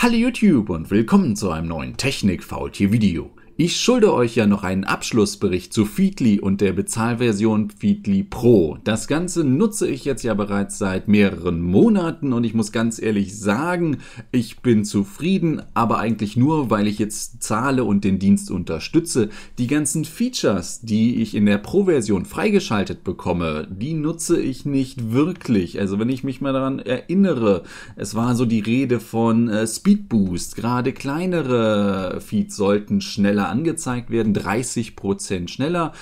Hallo YouTube und willkommen zu einem neuen Technik-Faultier-Video. Ich schulde euch ja noch einen Abschlussbericht zu Feedly und der Bezahlversion Feedly Pro. Das Ganze nutze ich jetzt ja bereits seit mehreren Monaten und ich muss ganz ehrlich sagen, ich bin zufrieden, aber eigentlich nur, weil ich jetzt zahle und den Dienst unterstütze. Die ganzen Features, die ich in der Pro-Version freigeschaltet bekomme, die nutze ich nicht wirklich. Also wenn ich mich mal daran erinnere, es war so die Rede von äh, Speedboost. Gerade kleinere Feeds sollten schneller angezeigt werden, 30% schneller.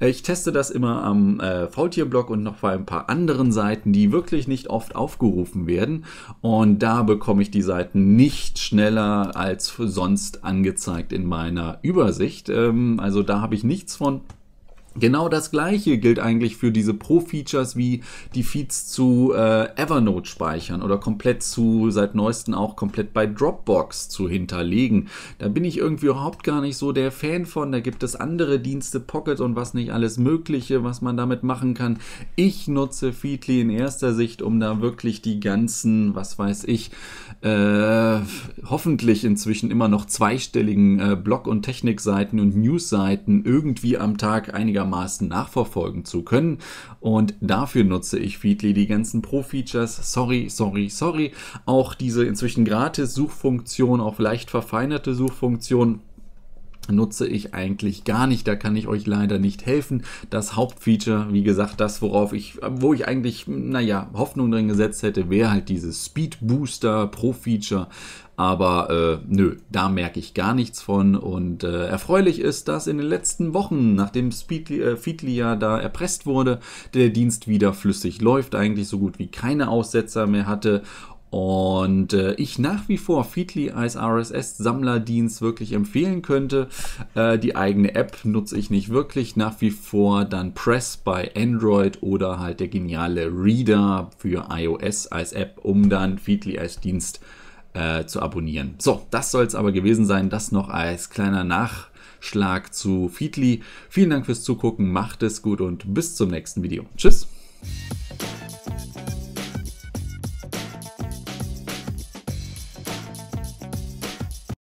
Äh, ich teste das immer am äh, Faultierblog und noch bei ein paar anderen Seiten, die wirklich nicht oft aufgerufen werden. Und da bekomme ich die Seiten nicht schneller als sonst angezeigt in meiner Übersicht. Ähm, also da habe ich nichts von. Genau das gleiche gilt eigentlich für diese Pro-Features wie die Feeds zu äh, Evernote speichern oder komplett zu, seit neuesten auch komplett bei Dropbox zu hinterlegen. Da bin ich irgendwie überhaupt gar nicht so der Fan von. Da gibt es andere Dienste, Pocket und was nicht alles Mögliche, was man damit machen kann. Ich nutze Feedly in erster Sicht, um da wirklich die ganzen, was weiß ich, äh, hoffentlich inzwischen immer noch zweistelligen äh, Blog- und Technikseiten und Newsseiten irgendwie am Tag einiger einigermaßen nachverfolgen zu können. Und dafür nutze ich Feedly die ganzen Pro-Features. Sorry, sorry, sorry. Auch diese inzwischen gratis Suchfunktion, auch leicht verfeinerte Suchfunktion nutze ich eigentlich gar nicht. Da kann ich euch leider nicht helfen. Das Hauptfeature, wie gesagt, das, worauf ich, wo ich eigentlich, naja, Hoffnung drin gesetzt hätte, wäre halt dieses Speed Booster Pro Feature. Aber äh, nö, da merke ich gar nichts von. Und äh, erfreulich ist, dass in den letzten Wochen, nachdem Speedly, äh, Feedly ja da erpresst wurde, der Dienst wieder flüssig läuft, eigentlich so gut wie keine Aussetzer mehr hatte und äh, ich nach wie vor Feedly als RSS-Sammlerdienst wirklich empfehlen könnte. Äh, die eigene App nutze ich nicht wirklich. Nach wie vor dann Press bei Android oder halt der geniale Reader für iOS als App, um dann Feedly als Dienst äh, zu abonnieren. So, das soll es aber gewesen sein. Das noch als kleiner Nachschlag zu Feedly. Vielen Dank fürs Zugucken. Macht es gut und bis zum nächsten Video. Tschüss.